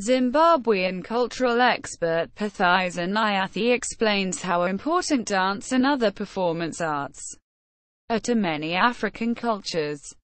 Zimbabwean cultural expert Pathiza Nyathi explains how important dance and other performance arts are to many African cultures.